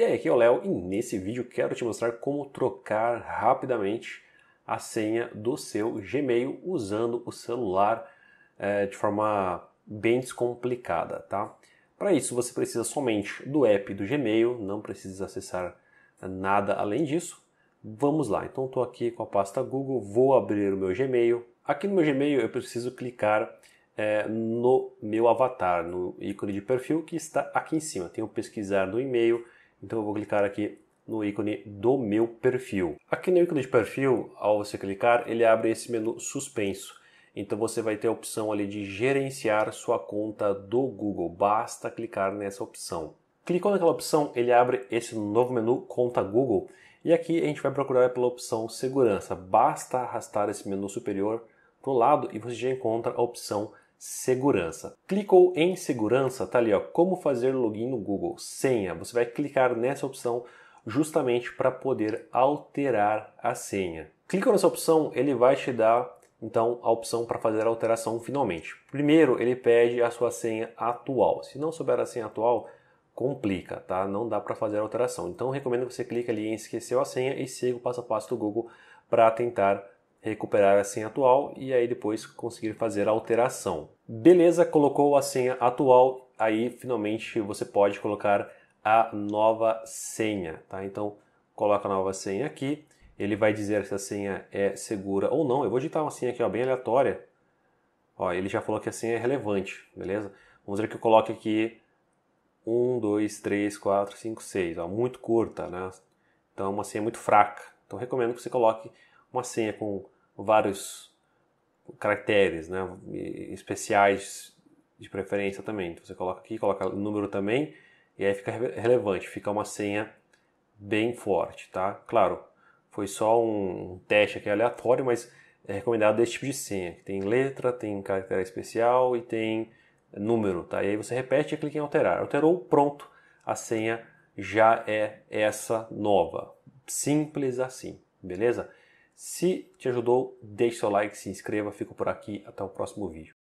E aí, aqui é o Léo e nesse vídeo quero te mostrar como trocar rapidamente a senha do seu Gmail usando o celular é, de forma bem descomplicada, tá? Para isso você precisa somente do app do Gmail, não precisa acessar nada além disso. Vamos lá, então estou aqui com a pasta Google, vou abrir o meu Gmail. Aqui no meu Gmail eu preciso clicar é, no meu avatar, no ícone de perfil que está aqui em cima. Tem o pesquisar no e-mail, então eu vou clicar aqui no ícone do meu perfil. Aqui no ícone de perfil, ao você clicar, ele abre esse menu suspenso. Então você vai ter a opção ali de gerenciar sua conta do Google. Basta clicar nessa opção. Clicou naquela opção, ele abre esse novo menu Conta Google. E aqui a gente vai procurar pela opção Segurança. Basta arrastar esse menu superior para o lado e você já encontra a opção segurança. Clicou em segurança, tá ali ó, como fazer login no Google, senha. Você vai clicar nessa opção justamente para poder alterar a senha. Clica nessa opção, ele vai te dar então a opção para fazer a alteração finalmente. Primeiro, ele pede a sua senha atual. Se não souber a senha atual, complica, tá? Não dá para fazer a alteração. Então, recomendo que você clique ali em esqueceu a senha e siga o passo a passo do Google para tentar recuperar a senha atual e aí depois conseguir fazer a alteração. Beleza, colocou a senha atual, aí finalmente você pode colocar a nova senha, tá? Então coloca a nova senha aqui, ele vai dizer se a senha é segura ou não. Eu vou digitar uma senha aqui, ó, bem aleatória. Ó, ele já falou que a senha é relevante, beleza? Vamos ver que eu coloque aqui 1, 2, 3, 4, 5, 6, ó, muito curta, né? Então é uma senha muito fraca. Então recomendo que você coloque uma senha com vários caracteres, né, especiais de preferência também. Então você coloca aqui, coloca o número também, e aí fica relevante, fica uma senha bem forte, tá? Claro, foi só um teste aqui aleatório, mas é recomendado esse tipo de senha, que tem letra, tem caractere especial e tem número, tá? E aí você repete e clica em alterar. Alterou, pronto, a senha já é essa nova. Simples assim, beleza? Se te ajudou, deixe seu like, se inscreva, fico por aqui, até o próximo vídeo.